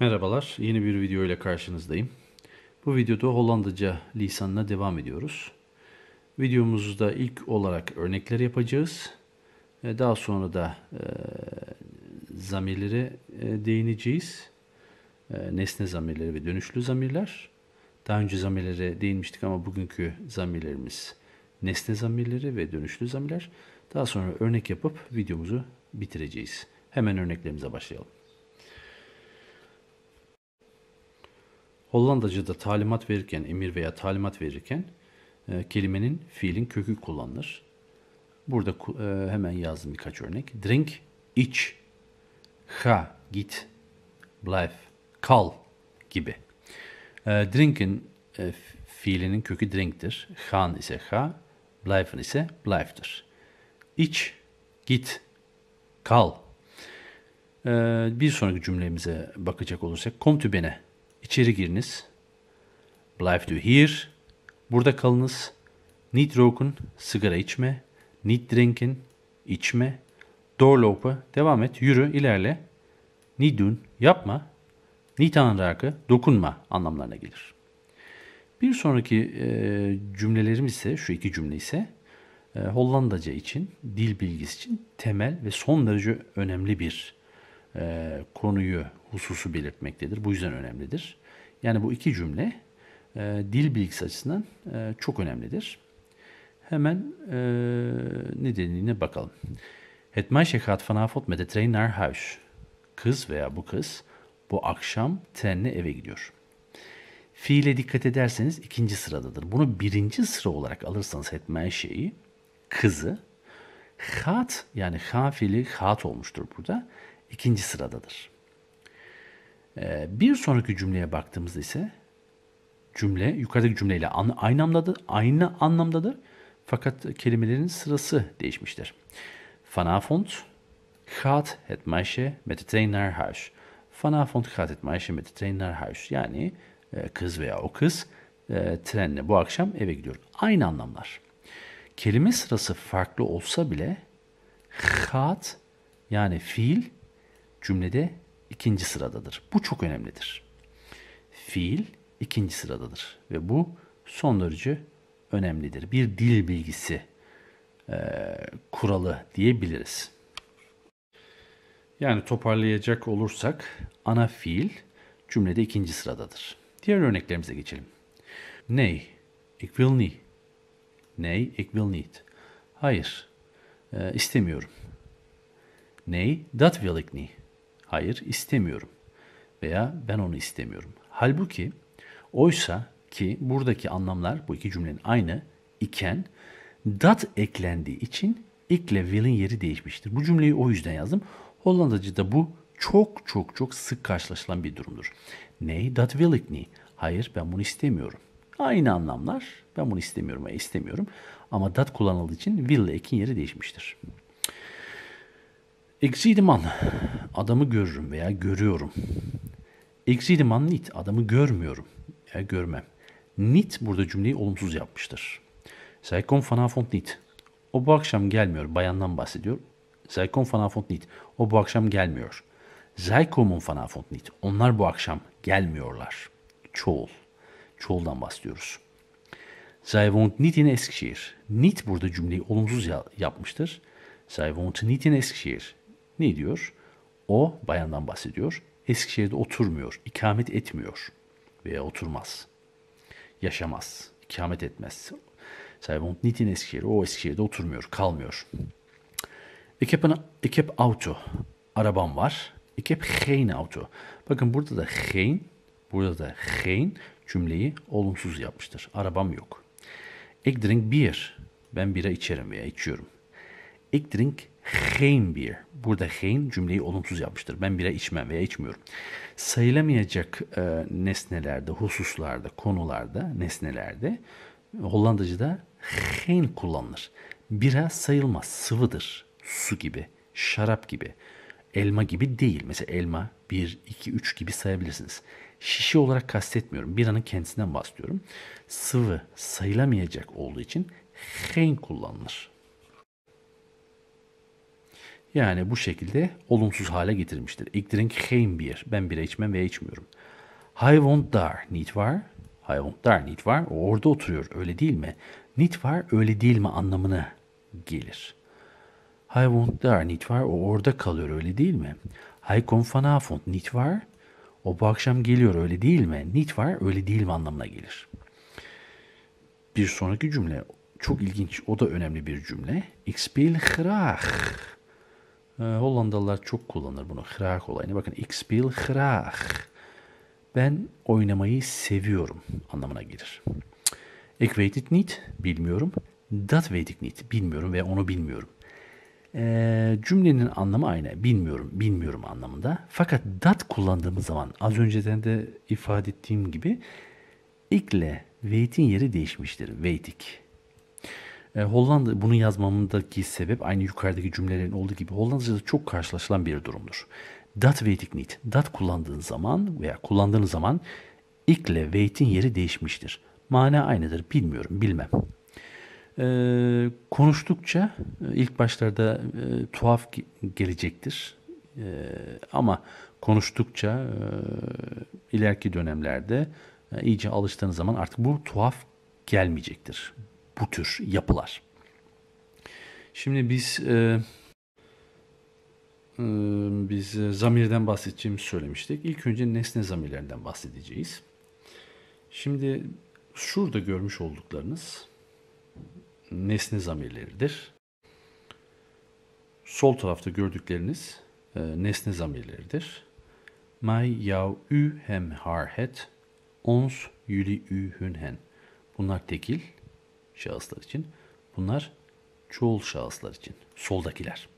Merhabalar, yeni bir video ile karşınızdayım. Bu videoda Hollandaca lisanına devam ediyoruz. Videomuzda ilk olarak örnekler yapacağız. Ee, daha sonra da e, zamirlere e, değineceğiz. E, nesne zamirleri ve dönüşlü zamirler. Daha önce zamirlere değinmiştik ama bugünkü zamirlerimiz nesne zamirleri ve dönüşlü zamirler. Daha sonra örnek yapıp videomuzu bitireceğiz. Hemen örneklerimize başlayalım. Hollandaca'da talimat verirken, emir veya talimat verirken e, kelimenin fiilin kökü kullanılır. Burada e, hemen yazdım birkaç örnek. Drink, iç, ha, git, bleib, kal gibi. E, drink'in e, fiilinin kökü drink'tir. Han ise ha, blijven ise blijf'tir. İç, git, kal. E, bir sonraki cümlemize bakacak olursak. Kom tübene İçeri giriniz. Life to here, Burada kalınız. Niet roken, sigara içme. Niet drinken, içme. Doorlopen, devam et, yürü, ilerle. Niet doen, yapma. Niet aanraken, dokunma anlamlarına gelir. Bir sonraki e, cümlelerimiz ise, şu iki cümle ise e, Hollandaca için, dil bilgisi için temel ve son derece önemli bir e, konuyu, hususu belirtmektedir. Bu yüzden önemlidir. Yani bu iki cümle e, dil bilgisi açısından e, çok önemlidir. Hemen e, nedenine bakalım. Het meisje gaat vanavond met de trein naar huis. Kız veya bu kız bu akşam trenle eve gidiyor. Fiile dikkat ederseniz ikinci sıradadır. Bunu birinci sıra olarak alırsanız het meisje'yi, kızı, hat yani ha fiili hat olmuştur burada ikinci sıradadır. Ee, bir sonraki cümleye baktığımızda ise cümle yukarıdaki cümleyle aynı anlamdadır, aynı anlamdadır. Fakat kelimelerin sırası değişmiştir. Vanavond gaat het meisje met de trein naar huis. Vanavond gaat het meisje met de trein naar huis. Yani e, kız veya o kız e, trenle bu akşam eve gidiyor. Aynı anlamlar. Kelime sırası farklı olsa bile gaat yani fiil cümlede ikinci sıradadır. Bu çok önemlidir. Fiil ikinci sıradadır ve bu son derece önemlidir. Bir dil bilgisi e, kuralı diyebiliriz. Yani toparlayacak olursak ana fiil cümlede ikinci sıradadır. Diğer örneklerimize geçelim. Ney, ik will niet. Ney, ik will niet. Hayır, e, istemiyorum. Ney, dat wil ik niet. Hayır istemiyorum. Veya ben onu istemiyorum. Halbuki oysa ki buradaki anlamlar bu iki cümlenin aynı iken dat eklendiği için ikle will'in yeri değişmiştir. Bu cümleyi o yüzden yazdım. Hollandacı'da bu çok çok çok sık karşılaşılan bir durumdur. Ney? Dat will ik niet. Hayır ben bunu istemiyorum. Aynı anlamlar. Ben bunu istemiyorum ve istemiyorum. Ama dat kullanıldığı için will ile ekin yeri değişmiştir. Eksi idiman. Adamı görürüm veya görüyorum. Eksi idiman nit. Adamı görmüyorum veya görmem. Nit burada cümleyi olumsuz yapmıştır. Saykon fanafont nit. O bu akşam gelmiyor. Bayandan bahsediyor. Saykon fanafont nit. O bu akşam gelmiyor. Zaykom'un fanafont nit. Onlar bu akşam gelmiyorlar. Çoğul. Çoğuldan bahsediyoruz. Zij nit in Eskişehir. Nit burada cümleyi olumsuz yapmıştır. Zij nit in Eskişehir. Ne diyor? O bayandan bahsediyor. Eskişehir'de oturmuyor, ikamet etmiyor veya oturmaz. Yaşamaz, ikamet etmez. Sayın Nitin Eskişehir'i o Eskişehir'de oturmuyor, kalmıyor. İkep, ikep auto, arabam var. İkep geen auto. Bakın burada da geen, burada da geen cümleyi olumsuz yapmıştır. Arabam yok. Ik drink beer. Ben bira içerim veya içiyorum. Ik drink geen bir. Burada geen cümleyi olumsuz yapmıştır. Ben bira içmem veya içmiyorum. Sayılamayacak e, nesnelerde, hususlarda, konularda, nesnelerde Hollandaca'da geen kullanılır. Bira sayılmaz, sıvıdır. Su gibi, şarap gibi, elma gibi değil. Mesela elma 1, 2, 3 gibi sayabilirsiniz. Şişe olarak kastetmiyorum. Biranın kendisinden bahsediyorum. Sıvı sayılamayacak olduğu için geen kullanılır. Yani bu şekilde olumsuz hale getirmiştir. Ich drink kein Bier. Ben bira içmem veya içmiyorum. Hayvon dar. Nicht var? Hayvon dar. Nicht var? O orada oturuyor. Öyle değil mi? Nicht var öyle değil mi anlamına gelir. Hayvon dar. Nicht var? O orada kalıyor. Öyle değil mi? Haykon van Afond. Nicht var? O bu akşam geliyor. Öyle değil mi? Nicht var? Öyle değil mi anlamına gelir. Bir sonraki cümle çok ilginç. O da önemli bir cümle. Ich spiel graag. Ee, Hollandalılar çok kullanır bunu. Graag olayını. Bakın ik speel graag. Ben oynamayı seviyorum anlamına gelir. Ik weet het niet. Bilmiyorum. Dat weet ik niet. Bilmiyorum ve onu bilmiyorum. Ee, cümlenin anlamı aynı. Bilmiyorum, bilmiyorum anlamında. Fakat dat kullandığımız zaman az önceden de ifade ettiğim gibi ikle waitin yeri değişmiştir. Waitik e, Hollanda bunu yazmamındaki sebep aynı yukarıdaki cümlelerin olduğu gibi Hollanda'da çok karşılaşılan bir durumdur. Dat ve ik niet. Dat kullandığın zaman veya kullandığın zaman ikle weet'in yeri değişmiştir. Mana aynıdır. Bilmiyorum, bilmem. Ee, konuştukça e, ilk başlarda e, tuhaf gelecektir. E, ama konuştukça e, ileriki dönemlerde e, iyice alıştığınız zaman artık bu tuhaf gelmeyecektir bu tür yapılar. Şimdi biz e, e, biz e, zamirden bahsedeceğimizi söylemiştik. İlk önce nesne zamirlerinden bahsedeceğiz. Şimdi şurada görmüş olduklarınız nesne zamirleridir. Sol tarafta gördükleriniz e, nesne zamirleridir. May yav ü hem har het ons yuli ü hün hen. Bunlar tekil şahıslar için. Bunlar çoğul şahıslar için. Soldakiler.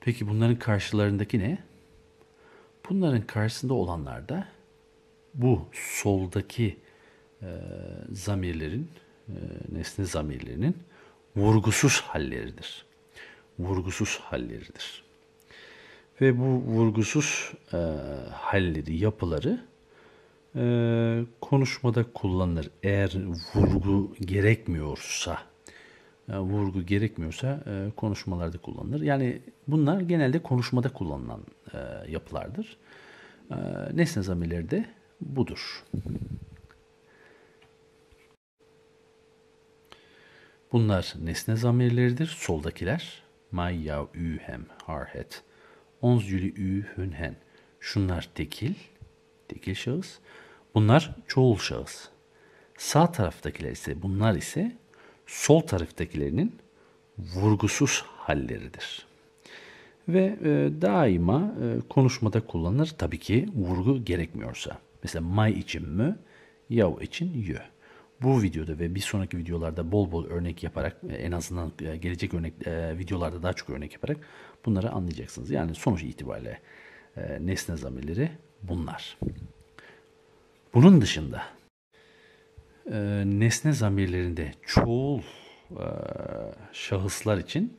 Peki bunların karşılarındaki ne? Bunların karşısında olanlar da bu soldaki e, zamirlerin, e, nesne zamirlerinin vurgusuz halleridir. Vurgusuz halleridir. Ve bu vurgusuz e, halleri, yapıları e, konuşmada kullanılır. Eğer vurgu gerekmiyorsa e, vurgu gerekmiyorsa e, konuşmalarda kullanılır. Yani bunlar genelde konuşmada kullanılan e, yapılardır. E, nesne zamirleri de budur. Bunlar nesne zamirleridir. Soldakiler may ya ü hem harhet. Onz yülü ü hünhen. Şunlar tekil, tekil şahıs. Bunlar çoğul şahıs. Sağ taraftakiler ise bunlar ise sol taraftakilerinin vurgusuz halleridir. Ve e, daima e, konuşmada kullanılır tabii ki vurgu gerekmiyorsa. Mesela may için mü, yav için yü. Bu videoda ve bir sonraki videolarda bol bol örnek yaparak e, en azından e, gelecek örnek e, videolarda daha çok örnek yaparak bunları anlayacaksınız. Yani sonuç itibariyle e, nesne zamirleri bunlar. Bunun dışında e, nesne zamirlerinde çoğul e, şahıslar için,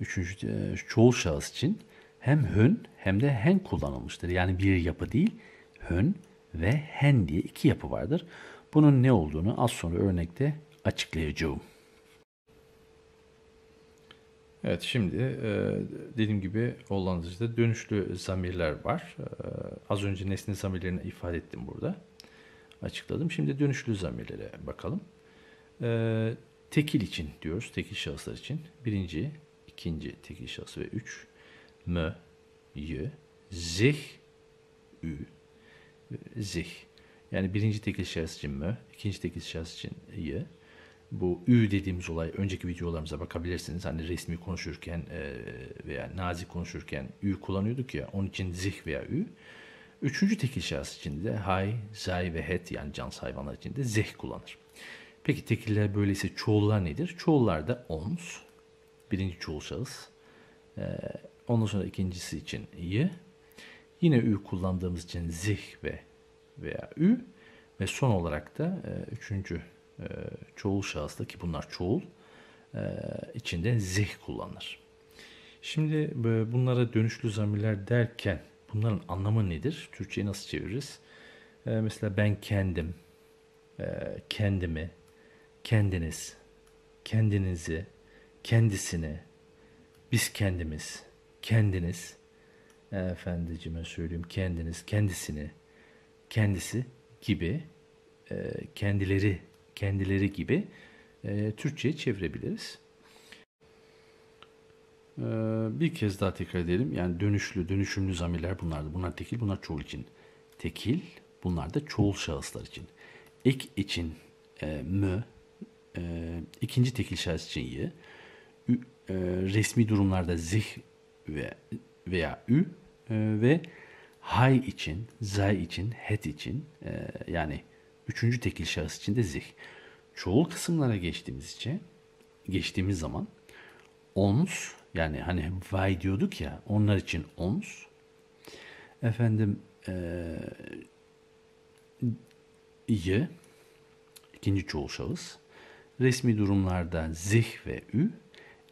üçüncü e, çoğul şahıs için hem hün hem de hen kullanılmıştır. Yani bir yapı değil, hün ve hen diye iki yapı vardır. Bunun ne olduğunu az sonra örnekte açıklayacağım. Evet şimdi e, dediğim gibi Hollanda'da dönüşlü zamirler var. E, az önce nesne zamirlerini ifade ettim burada açıkladım. Şimdi dönüşlü zamirlere bakalım. Ee, tekil için diyoruz, tekil şahıslar için. Birinci, ikinci tekil şahıs ve üç. M, y, zih, ü, zih. Yani birinci tekil şahıs için m, ikinci tekil şahıs için y. Bu ü dediğimiz olay önceki videolarımıza bakabilirsiniz. Hani resmi konuşurken e, veya nazi konuşurken ü kullanıyorduk ya onun için zih veya ü. Üçüncü tekil şahıs içinde hay, zay ve het yani cans hayvanlar içinde zeh kullanır. Peki tekiller böyleyse çoğullar nedir? Çoğullar da ons, birinci çoğul şahıs. Ee, ondan sonra ikincisi için y. Yine ü kullandığımız için zih ve veya ü. Ve son olarak da e, üçüncü e, çoğul şahısta ki bunlar çoğul e, içinde zih kullanır. Şimdi e, bunlara dönüşlü zamirler derken bunların anlamı nedir? Türkçe'ye nasıl çeviririz? E, mesela ben kendim, e, kendimi, kendiniz, kendinizi, kendisini, biz kendimiz, kendiniz, e, efendicime söyleyeyim kendiniz, kendisini, kendisi gibi, e, kendileri, kendileri gibi e, Türkçe'ye çevirebiliriz. Ee, bir kez daha tekrar edelim. Yani dönüşlü, dönüşümlü zamirler bunlardı. Bunlar tekil, bunlar çoğul için. Tekil, bunlar da çoğul şahıslar için. Ek için e, mü, e, ikinci tekil şahıs için y, e, resmi durumlarda zih ve veya ü e, ve hay için, zay için, het için e, yani üçüncü tekil şahıs için de zih. Çoğul kısımlara geçtiğimiz için geçtiğimiz zaman ons yani hani vay diyorduk ya onlar için ons. Efendim e, y ikinci çoğul şahıs. Resmi durumlarda zih ve ü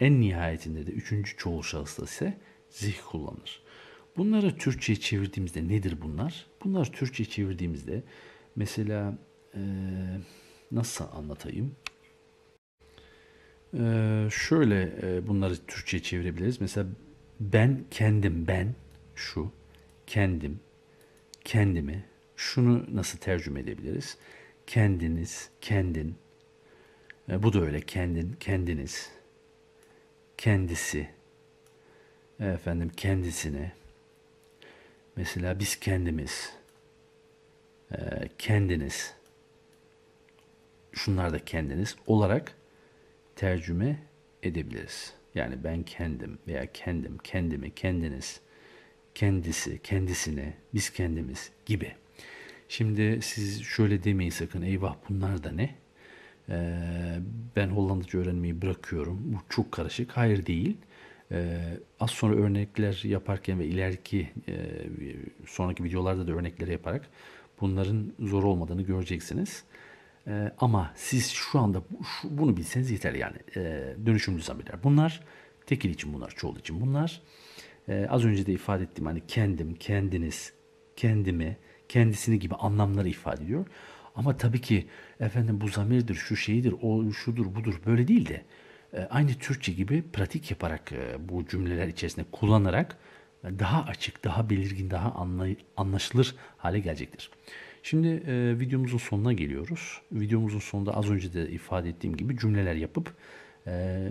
en nihayetinde de üçüncü çoğul şahısla ise zih kullanır. Bunları Türkçe'ye çevirdiğimizde nedir bunlar? Bunlar Türkçe'ye çevirdiğimizde mesela e, nasıl anlatayım? Ee, şöyle e, bunları Türkçe çevirebiliriz. Mesela ben kendim ben şu kendim kendimi şunu nasıl tercüme edebiliriz? Kendiniz, kendin. E, bu da öyle kendin, kendiniz. Kendisi. Efendim kendisini. Mesela biz kendimiz. E, kendiniz. Şunlar da kendiniz olarak tercüme edebiliriz. Yani ben kendim veya kendim, kendimi, kendiniz, kendisi, kendisine, biz kendimiz gibi. Şimdi siz şöyle demeyin sakın eyvah bunlar da ne? Ee, ben Hollandaca öğrenmeyi bırakıyorum. Bu çok karışık. Hayır değil. Ee, az sonra örnekler yaparken ve ileriki e, sonraki videolarda da örnekleri yaparak bunların zor olmadığını göreceksiniz. E, ama siz şu anda şu, bunu bilseniz yeter yani. E, dönüşümlü zamirler bunlar. Tekil için bunlar, çoğul için bunlar. E, az önce de ifade ettiğim hani kendim, kendiniz, kendimi, kendisini gibi anlamları ifade ediyor. Ama tabii ki efendim bu zamirdir, şu şeydir, o şudur, budur böyle değil de e, aynı Türkçe gibi pratik yaparak e, bu cümleler içerisinde kullanarak daha açık, daha belirgin, daha anlay- anlaşılır hale gelecektir. Şimdi e, videomuzun sonuna geliyoruz. Videomuzun sonunda az önce de ifade ettiğim gibi cümleler yapıp e,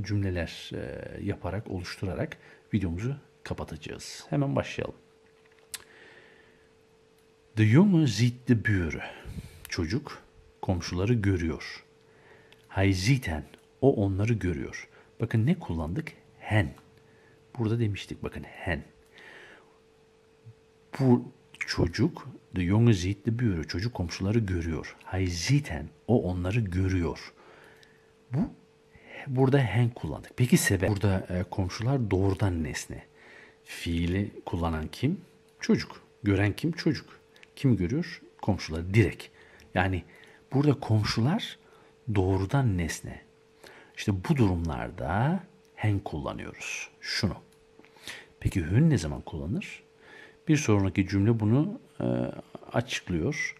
cümleler e, yaparak, oluşturarak videomuzu kapatacağız. Hemen başlayalım. The Junge sieht die Bühre. Çocuk komşuları görüyor. Hay ziten. O onları görüyor. Bakın ne kullandık? Hen. Burada demiştik bakın hen. Bu çocuk, the Young sieht the çocuk komşuları görüyor. Hay ziten, o onları görüyor. Bu burada hen kullandık. Peki sebep? Burada e, komşular doğrudan nesne. Fiili kullanan kim? Çocuk. Gören kim? Çocuk. Kim görüyor? Komşular direkt. Yani burada komşular doğrudan nesne. İşte bu durumlarda hen kullanıyoruz. Şunu. Peki hün ne zaman kullanır? Bir sonraki cümle bunu e, açıklıyor.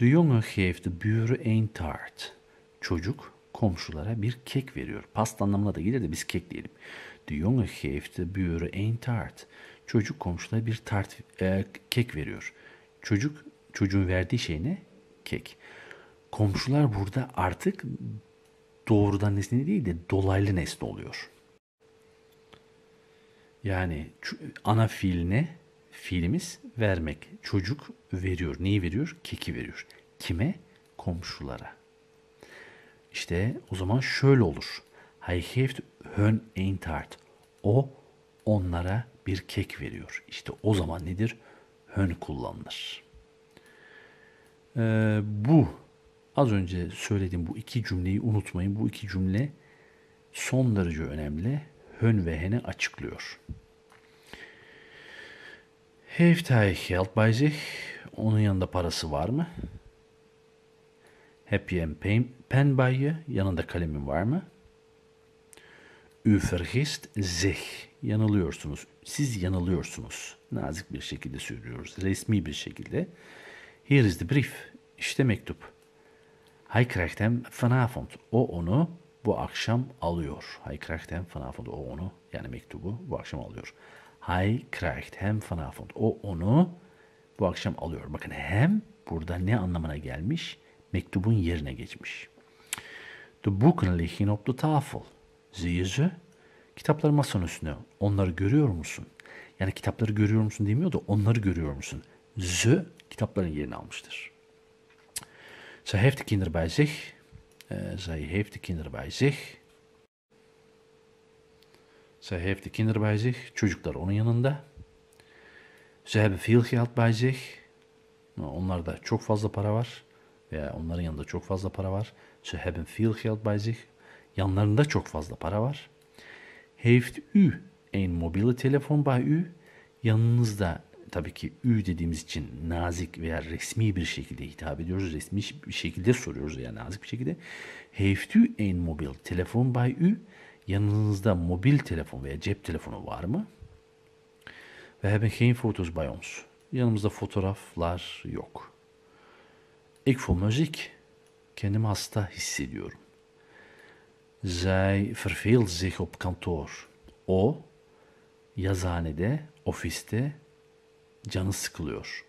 De jongen geeft de buren een taart. Çocuk komşulara bir kek veriyor. Pasta anlamına da gelir de biz kek diyelim. De jongen geeft de buren een taart. Çocuk komşulara bir tart e, kek veriyor. Çocuk çocuğun verdiği şey ne? Kek. Komşular burada artık doğrudan nesne değil de dolaylı nesne oluyor. Yani ana fiil ne? Fiilimiz vermek. Çocuk veriyor. Neyi veriyor? Keki veriyor. Kime? Komşulara. İşte o zaman şöyle olur. Hayheft hön eintart. O onlara bir kek veriyor. İşte o zaman nedir? Hön kullanılır. Ee, bu az önce söylediğim bu iki cümleyi unutmayın. Bu iki cümle son derece önemli. Hön ve hene açıklıyor. Heeft hij geld bij zich? Onun yanında parası var mı? Heb je een pen, pen bij je? Yanında kalemin var mı? U vergist zich. Yanılıyorsunuz. Siz yanılıyorsunuz. Nazik bir şekilde söylüyoruz. Resmi bir şekilde. Here is the brief. İşte mektup. Hij krijgt hem vanavond. O onu bu akşam alıyor. Hij krijgt hem vanavond. O onu yani mektubu bu akşam alıyor. Hij krijgt hem vanavond. O onu bu akşam alıyor. Bakın hem burada ne anlamına gelmiş? Mektubun yerine geçmiş. De boeken liggen op de tafel. Zie je Kitaplar masanın üstüne. Onları görüyor musun? Yani kitapları görüyor musun demiyor da onları görüyor musun? Ze kitapların yerini almıştır. Zij heeft de kinderen bij zich. Eh, zij heeft de kinderen bij zich. Zij heeft de kinderen bij zich, çocuklar onun yanında. Ze hebben veel geld bij zich. Onlarda çok fazla para var. Veya onların yanında çok fazla para var. Ze hebben veel geld bij zich. Yanlarında çok fazla para var. Heeft u een mobiele telefon bij u? Yanınızda tabii ki ü dediğimiz için nazik veya resmi bir şekilde hitap ediyoruz. Resmi bir şekilde soruyoruz yani nazik bir şekilde. Heeft u een mobil telefon bij u? Yanınızda mobil telefon veya cep telefonu var mı? Ve hebben geen foto's bij ons. Yanımızda fotoğraflar yok. Ik voel me Kendimi hasta hissediyorum. Zij verveelt zich op kantoor. O yazıhanede, ofiste canı sıkılıyor.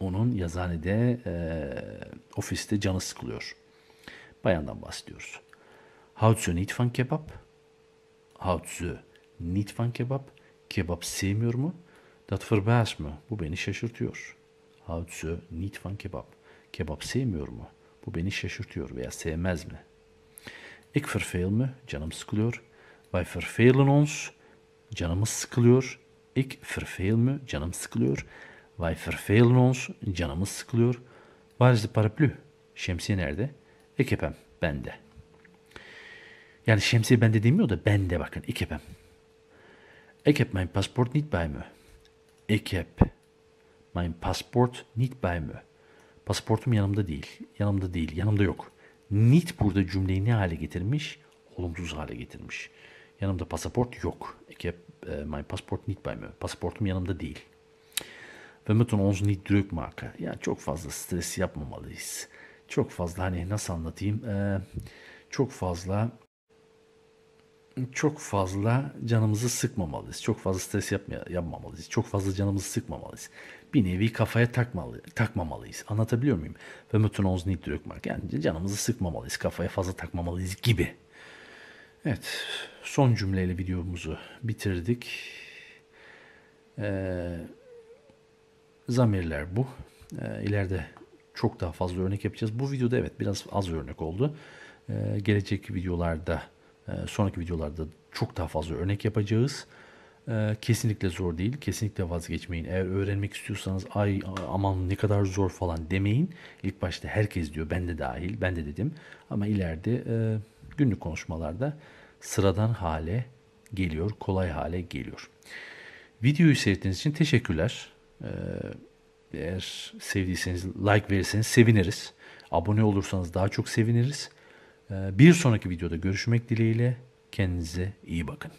Onun yazıhanede, e, ofiste canı sıkılıyor. Bayandan bahsediyoruz. Houdt ze niet van kebab. Houdt ze niet van kebab. Kebap sevmiyor mu? Dat verbaast me. Bu beni şaşırtıyor. Houdt ze niet van kebab. Kebap sevmiyor mu? Bu beni şaşırtıyor veya sevmez mi? Ik verveel me. Canım sıkılıyor. Wij vervelen ons. Canımız sıkılıyor. Ik verveel me. Canım sıkılıyor. Wij vervelen ons. Canımız sıkılıyor. Waar is de paraplu? Şemsiye nerede? Ik heb hem. Bende. Yani şemsiye bende demiyor da bende bakın. Ik heb hem. Ik heb mijn paspoort niet bij me. Ik heb mijn paspoort niet bij me. Pasaportum yanımda değil. Yanımda değil. Yanımda yok. Nit burada cümleyi ne hale getirmiş? Olumsuz hale getirmiş. Yanımda pasaport yok. Ik heb uh, mijn paspoort niet bij me. Pasaportum yanımda değil. Ve mütten ons niet druk maken. Ya çok fazla stres yapmamalıyız. Çok fazla hani nasıl anlatayım? Ee, çok fazla çok fazla canımızı sıkmamalıyız. Çok fazla stres yapmaya, yapmamalıyız. Çok fazla canımızı sıkmamalıyız. Bir nevi kafaya takmalı, takmamalıyız. Anlatabiliyor muyum? Ve mötün oğuz nit Yani canımızı sıkmamalıyız. Kafaya fazla takmamalıyız gibi. Evet. Son cümleyle videomuzu bitirdik. Ee, zamirler bu. Ee, ileride çok daha fazla örnek yapacağız. Bu videoda evet biraz az örnek oldu. Ee, gelecek videolarda ee, sonraki videolarda çok daha fazla örnek yapacağız. Ee, kesinlikle zor değil. Kesinlikle vazgeçmeyin. Eğer öğrenmek istiyorsanız ay aman ne kadar zor falan demeyin. İlk başta herkes diyor ben de dahil ben de dedim. Ama ileride e, günlük konuşmalarda sıradan hale geliyor. Kolay hale geliyor. Videoyu seyrettiğiniz için teşekkürler. Ee, eğer sevdiyseniz like verirseniz seviniriz. Abone olursanız daha çok seviniriz. Ee, bir sonraki videoda görüşmek dileğiyle. Kendinize iyi bakın.